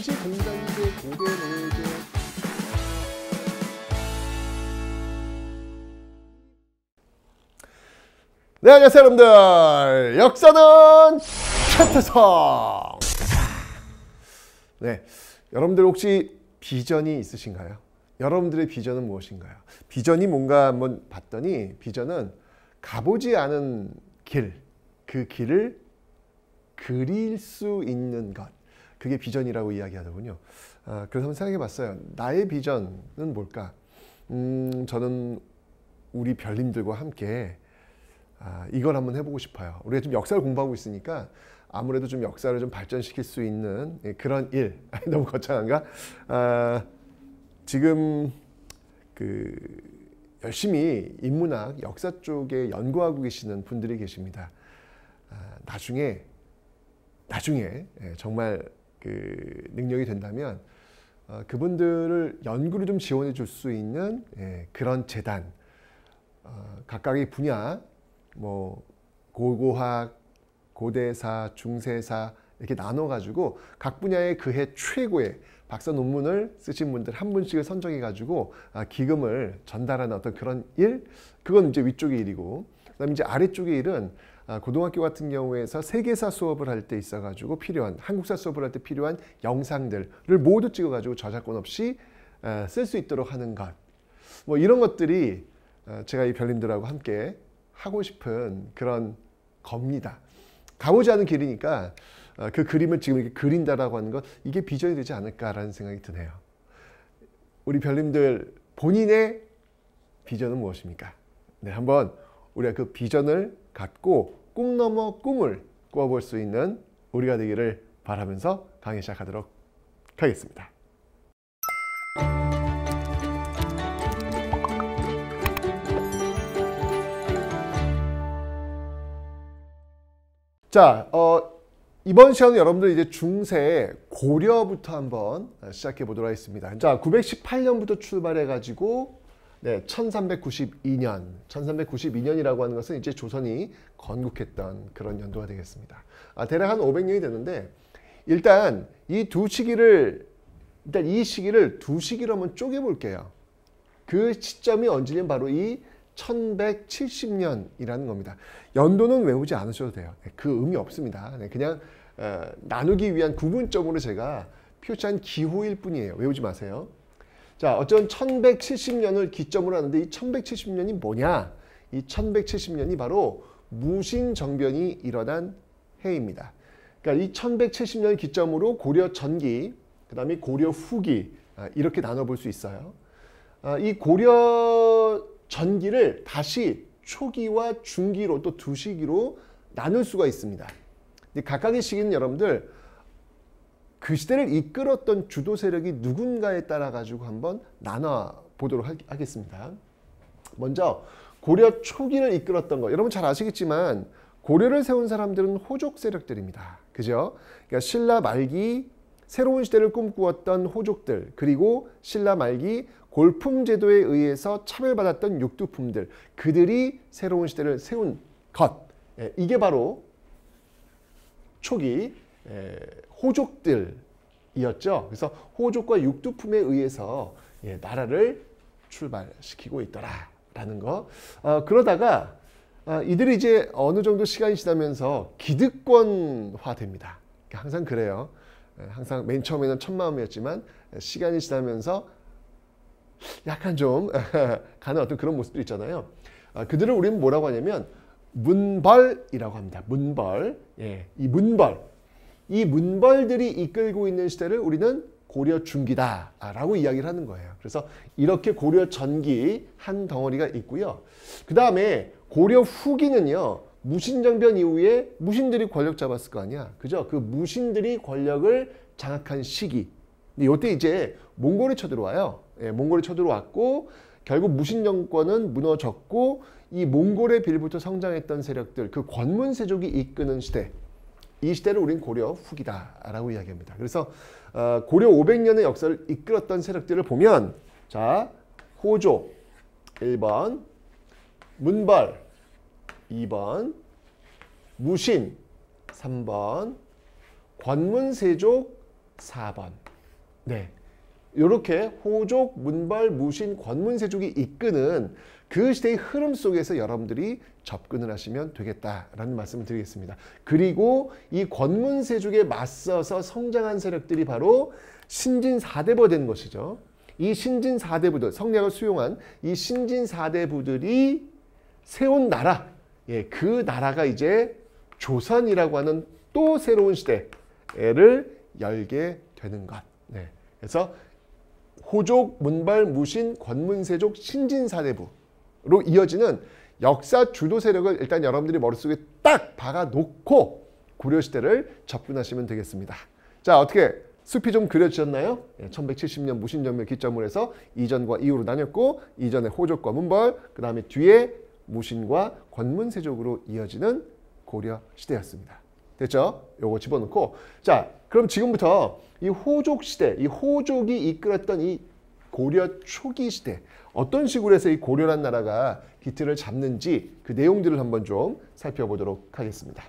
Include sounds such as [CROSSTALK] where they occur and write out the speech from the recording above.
당시 공장제 고대 노예제 네 안녕하세요 여러분들 역사는 차트성 네 여러분들 혹시 비전이 있으신가요? 여러분들의 비전은 무엇인가요? 비전이 뭔가 한번 봤더니 비전은 가보지 않은 길그 길을 그릴 수 있는 것 그게 비전이라고 이야기하더군요. 아, 그래서 한번 생각해 봤어요. 나의 비전은 뭘까? 음, 저는 우리 별님들과 함께 아, 이걸 한번 해보고 싶어요. 우리가 좀 역사를 공부하고 있으니까 아무래도 좀 역사를 좀 발전시킬 수 있는 예, 그런 일. [LAUGHS] 너무 거창한가? 아, 지금 그 열심히 인문학, 역사 쪽에 연구하고 계시는 분들이 계십니다. 아, 나중에 나중에 예, 정말 그 능력이 된다면 어, 그분들을 연구를 좀 지원해 줄 수 있는 예, 그런 재단 어, 각각의 분야 뭐 고고학 고대사 중세사 이렇게 나눠 가지고 각 분야의 그해 최고의 박사 논문을 쓰신 분들 한 분씩을 선정해 가지고 아, 기금을 전달하는 어떤 그런 일 그건 이제 위쪽의 일이고 그다음에 이제 아래쪽의 일은 아, 고등학교 같은 경우에서 세계사 수업을 할 때 있어 가지고 필요한 한국사 수업을 할 때 필요한 영상들을 모두 찍어 가지고 저작권 없이 아, 쓸수 있도록 하는 것. 뭐 이런 것들이 아, 제가 이 별님들하고 함께 하고 싶은 그런 겁니다. 가보지 않은 길이니까 그 그림을 지금 이렇게 그린다라고 하는 것 이게 비전이 되지 않을까라는 생각이 드네요. 우리 별님들 본인의 비전은 무엇입니까? 네, 한번 우리가 그 비전을 갖고 꿈 넘어 꿈을 꾸어볼 수 있는 우리가 되기를 바라면서 강의 시작하도록 하겠습니다. 자, 어, 이번 시간 여러분들 이제 중세 고려부터 한번 시작해 보도록 하겠습니다. 자, 918년부터 출발해 가지고 네, 1392년, 1392년이라고 하는 것은 이제 조선이 건국했던 그런 연도가 되겠습니다. 아, 대략 한 500년이 되는데 일단 이 두 시기를 일단 이 시기를 두 시기로 한번 쪼개 볼게요. 그 시점이 언제냐면 바로 이 1170년이라는 겁니다. 연도는 외우지 않으셔도 돼요. 네, 그 의미 없습니다. 네, 그냥 어, 나누기 위한 구분점으로 제가 표시한 기호일 뿐이에요. 외우지 마세요. 자, 어쨌 1170년을 기점으로 하는데 이 1170년이 뭐냐? 이 1170년이 바로 무신 정변이 일어난 해입니다. 그러니까 이 1170년 기점으로 고려 전기, 그 다음에 고려 후기 아, 이렇게 나눠볼 수 있어요. 아, 이 고려 전기를 다시 초기와 중기로 또 두 시기로 나눌 수가 있습니다. 각각의 시기는 여러분들 그 시대를 이끌었던 주도 세력이 누군가에 따라 가지고 한번 나눠 보도록 하겠습니다. 먼저 고려 초기를 이끌었던 거 여러분 잘 아시겠지만 고려를 세운 사람들은 호족 세력들입니다. 그죠? 그러니까 신라 말기 새로운 시대를 꿈꾸었던 호족들 그리고 신라 말기 골품 제도에 의해서 차별받았던 육두품들 그들이 새로운 시대를 세운 것 예, 이게 바로 초기 호족들이었죠. 그래서 호족과 육두품에 의해서 예, 나라를 출발시키고 있더라라는 거. 어, 그러다가 어, 이들이 이제 어느 정도 시간이 지나면서 기득권화됩니다. 그러니까 항상 그래요. 예, 항상 맨 처음에는 천마음이었지만 예, 시간이 지나면서 약간 좀 [LAUGHS] 가는 어떤 그런 모습들 있잖아요. 아, 그들을 우리는 뭐라고 하냐면 문벌이라고 합니다. 문벌. 예, 이 문벌. 이 문벌들이 이끌고 있는 시대를 우리는 고려 중기다라고 이야기를 하는 거예요. 그래서 이렇게 고려 전기 한 덩어리가 있고요. 그 다음에 고려 후기는요. 무신정변 이후에 무신들이 권력 잡았을 거 아니야. 그죠? 그 무신들이 권력을 장악한 시기. 이때 이제 몽골이 쳐들어와요. 예, 몽골이 쳐들어왔고 결국 무신 정권은 무너졌고 이 몽골의 빌부터 성장했던 세력들 그 권문세족이 이끄는 시대 이 시대를 우린 고려 후기다라고 이야기합니다. 그래서 어, 고려 500년의 역사를 이끌었던 세력들을 보면 자 호조 1번 문벌 2번 무신 3번 권문세족 4번 네 이렇게 호족, 문발, 무신, 권문세족이 이끄는 그 시대의 흐름 속에서 여러분들이 접근을 하시면 되겠다라는 말씀을 드리겠습니다. 그리고 이 권문세족에 맞서서 성장한 세력들이 바로 신진 4대부 되 것이죠. 이 신진 4대부들, 성략을 수용한 이 신진 4대부들이 세운 나라, 예, 그 나라가 이제 조선이라고 하는 또 새로운 시대를 열게 되는 것. 네. 그래서 호족, 문발, 무신, 권문세족, 신진사대부로 이어지는 역사 주도 세력을 일단 여러분들이 머릿속에 딱 박아놓고 고려시대를 접근하시면 되겠습니다. 자 어떻게 숲이 좀 그려지셨나요? 1170년 예, 무신정변 기점으로 해서 이전과 이후로 나뉘었고 이전에 호족과 문벌 그 다음에 뒤에 무신과 권문세족으로 이어지는 고려 시대였습니다. 됐죠? 요거 집어넣고 자 그럼 지금부터 이 호족 시대, 이 호족이 이끌었던 이 고려 초기 시대 어떤 식으로 해서 이 고려란 나라가 기틀을 잡는지 그 내용들을 한번 좀 살펴보도록 하겠습니다.